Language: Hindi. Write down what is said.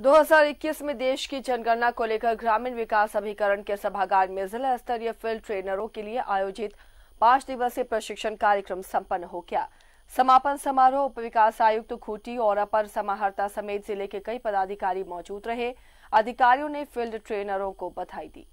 2021 में देश की जनगणना को लेकर ग्रामीण विकास अभिकरण के सभागार में जिला स्तरीय फील्ड ट्रेनरों के लिए आयोजित पांच दिवसीय प्रशिक्षण कार्यक्रम संपन्न हो गया समापन समारोह उप विकास आयुक्त खूटी और अपर समाहर्ता समेत जिले के कई पदाधिकारी मौजूद रहे अधिकारियों ने फील्ड ट्रेनरों को बधाई दी